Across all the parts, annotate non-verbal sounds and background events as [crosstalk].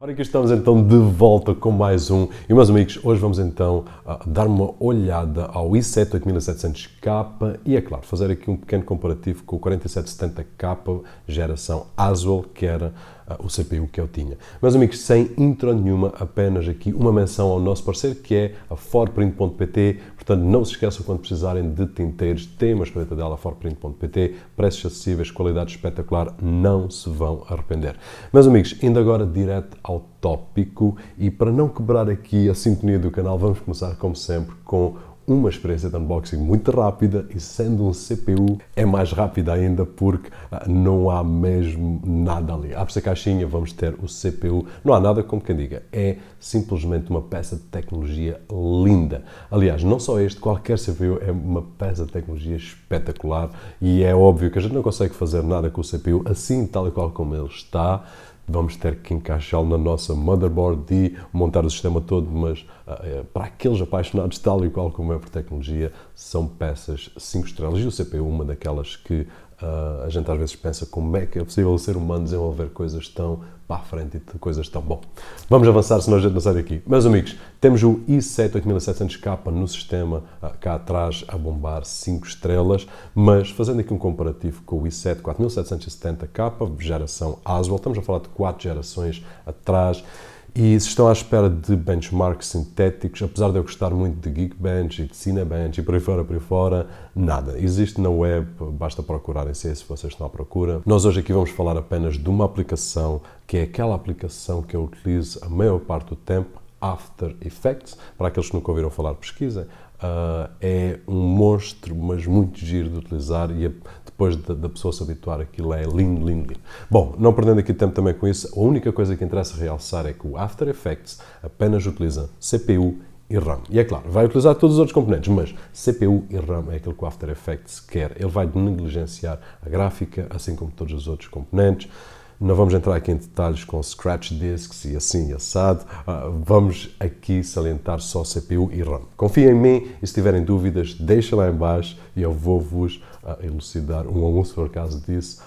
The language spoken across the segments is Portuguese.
Ora, aqui estamos então de volta com mais um. E meus amigos, hoje vamos então uh, dar uma olhada ao i7 8700K e, é claro, fazer aqui um pequeno comparativo com o 4770K geração Aswell, que era uh, o CPU que eu tinha. Meus amigos, sem intro nenhuma, apenas aqui uma menção ao nosso parceiro que é a forprint.pt. Portanto, não se esqueçam quando precisarem de tinteiros, tem uma espalheta dela, forprint.pt, preços acessíveis, qualidade espetacular, não se vão arrepender. Meus amigos, indo agora direto ao tópico e para não quebrar aqui a sintonia do canal, vamos começar como sempre com uma experiência de unboxing muito rápida e sendo um CPU é mais rápida ainda porque ah, não há mesmo nada ali. Abre-se a caixinha, vamos ter o CPU, não há nada como quem diga, é simplesmente uma peça de tecnologia linda. Aliás, não só este, qualquer CPU é uma peça de tecnologia espetacular e é óbvio que a gente não consegue fazer nada com o CPU assim tal e qual como ele está, vamos ter que encaixá-lo na nossa motherboard e montar o sistema todo, mas ah, é, para aqueles apaixonados, tal e qual como é por tecnologia, são peças 5 estrelas e o CPU é uma daquelas que Uh, a gente às vezes pensa como é que é possível o ser humano desenvolver coisas tão para a frente e coisas tão bom. Vamos avançar, senão a gente não sai daqui. Meus amigos, temos o i7 8700K no sistema ah, cá atrás a bombar 5 estrelas, mas fazendo aqui um comparativo com o i7 4770K, geração Aswell, estamos a falar de 4 gerações atrás. E se estão à espera de benchmarks sintéticos, apesar de eu gostar muito de Geekbench e de Cinebench e por aí fora, por aí fora, nada. Existe na web, basta procurarem se é se vocês estão à procura. Nós hoje aqui vamos falar apenas de uma aplicação, que é aquela aplicação que eu utilizo a maior parte do tempo, After Effects. Para aqueles que nunca ouviram falar, pesquisem. Uh, é um monstro, mas muito giro de utilizar e a, depois da, da, pessoa se habituar aquilo é lindo, lindo, lindo. Bom, não perdendo aqui tempo também com isso, a única coisa que interessa realçar é que o After Effects apenas utiliza CPU e RAM. E é claro, vai utilizar todos os outros componentes, mas CPU e RAM é aquilo que o After Effects quer. Ele vai negligenciar a gráfica, assim como todos os outros componentes. Não vamos entrar aqui em detalhes com scratch disks e assim e assado. Ah, vamos aqui salientar só CPU e RAM. Confiem em mim e se tiverem dúvidas, deixem lá em baixo e eu vou vos ah, elucidar um a um se for o caso disso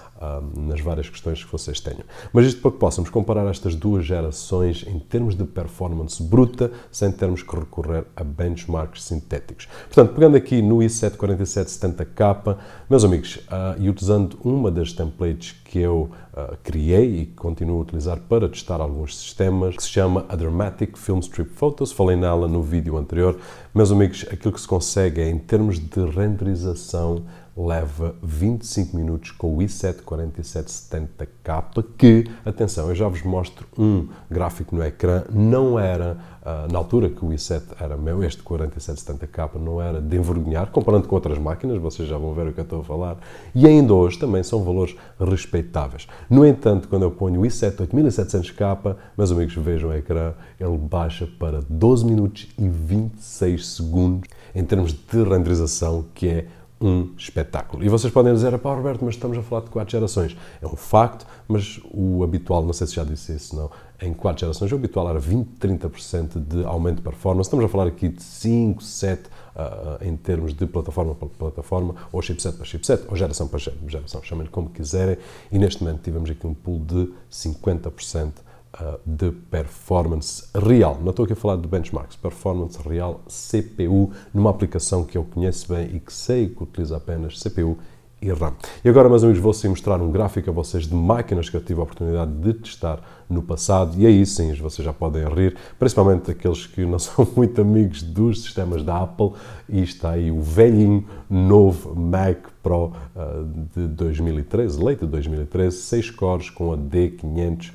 nas várias questões que vocês tenham. Mas isto para que possamos comparar estas duas gerações em termos de performance bruta, sem termos que recorrer a benchmarks sintéticos. Portanto, pegando aqui no i7-4770K, meus amigos, ah, e utilizando uma das templates que eu ah, criei e continuo a utilizar para testar alguns sistemas, que se chama a Dramatic Film Strip Photos, falei nela no vídeo anterior. Meus amigos, aquilo que se consegue é, em termos de renderização, leva 25 minutos com o i7-4770K, que, atenção, eu já vos mostro um gráfico no ecrã, não era, ah, na altura que o i7 era meu, este 4770K não era de envergonhar, comparando com outras máquinas, vocês já vão ver o que eu estou a falar, e ainda hoje também são valores respeitáveis. No entanto, quando eu ponho o i7-8700K, meus amigos, vejam o ecrã, ele baixa para 12 minutos e 26 segundos em termos de renderização, que é um espetáculo. E vocês podem dizer, pá, Roberto, mas estamos a falar de quatro gerações. É um facto, mas o habitual, não sei se já disse isso, não, em quatro gerações, o habitual era 20%, 30% de aumento de performance. Estamos a falar aqui de 5, 7, uh, em termos de plataforma para plataforma, ou chipset para chipset, ou geração para geração, chamem-lhe como quiserem. E neste momento tivemos aqui um pulo de 50% eh, de performance real. Não estou aqui a falar de benchmarks, performance real CPU numa aplicação que eu conheço bem e que sei que utiliza apenas CPU e RAM. E agora, meus amigos, vou sim mostrar um gráfico a vocês de máquinas que eu tive a oportunidade de testar no passado e aí sim vocês já podem rir, principalmente aqueles que não [laughs] são muito amigos dos sistemas da Apple e está aí o velhinho novo Mac Pro uh, de 2013, leite de 2013, 6 cores com a D500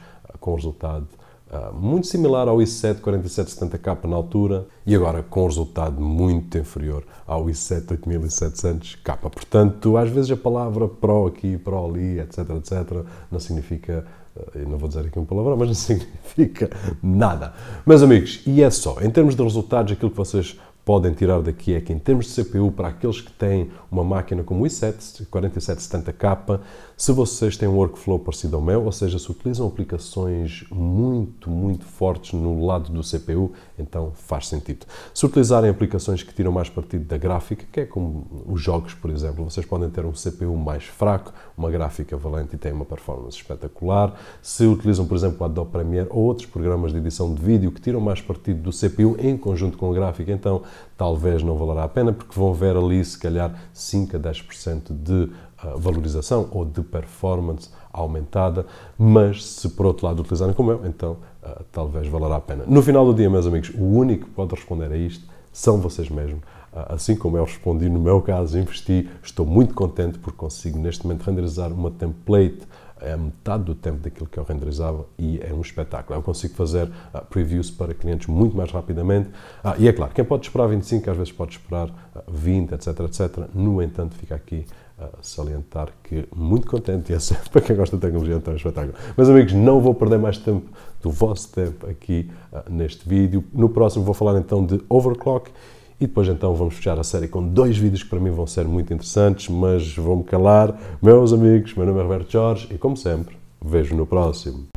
com um resultado uh, muito similar ao i7 4770K na altura e agora com um resultado muito inferior ao i7 8700K. Portanto, às vezes a palavra pro aqui, pro ali, etc, etc, não significa ah, eu não vou dizer aqui um palavrão, mas não [laughs] significa nada. Meus amigos, e é só. Em termos de resultados, aquilo que vocês podem tirar daqui é que, em termos de CPU, para aqueles que têm uma máquina como o i7 4770K, se vocês têm um workflow parecido ao meu, ou seja, se utilizam aplicações muito, muito fortes no lado do CPU, então faz sentido. Se utilizarem aplicações que tiram mais partido da gráfica, que é como os jogos, por exemplo, vocês podem ter um CPU mais fraco, uma gráfica valente e tem uma performance espetacular. Se utilizam, por exemplo, o Adobe Premiere ou outros programas de edição de vídeo que tiram mais partido do CPU em conjunto com a gráfica, então talvez não valerá a pena, porque vão ver ali, se calhar, 5 a 10% de ah, valorização ou de performance aumentada, mas se por outro lado utilizarem como eu, então ah, talvez valerá a pena. No final do dia, meus amigos, o único que pode responder a isto são vocês mesmos. Ah, assim como eu respondi no meu caso, investi, estou muito contente porque consigo neste momento renderizar uma template é metade do tempo daquilo que eu renderizava e é um espetáculo. Eu consigo fazer uh, previews para clientes muito mais rapidamente. Ah, e é claro, quem pode esperar 25, às vezes pode esperar uh, 20, etc, etc. No entanto, fica aqui uh, salientar que muito contente e é certo [laughs] para quem gosta de tecnologia, então é um espetáculo. Meus amigos, não vou perder mais tempo do vosso tempo aqui ah, neste vídeo. No próximo vou falar então de overclock e depois então vamos fechar a série com dois vídeos que para mim vão ser muito interessantes, mas vou-me calar. Meus amigos, meu nome é Roberto Jorge e como sempre, vejo no próximo.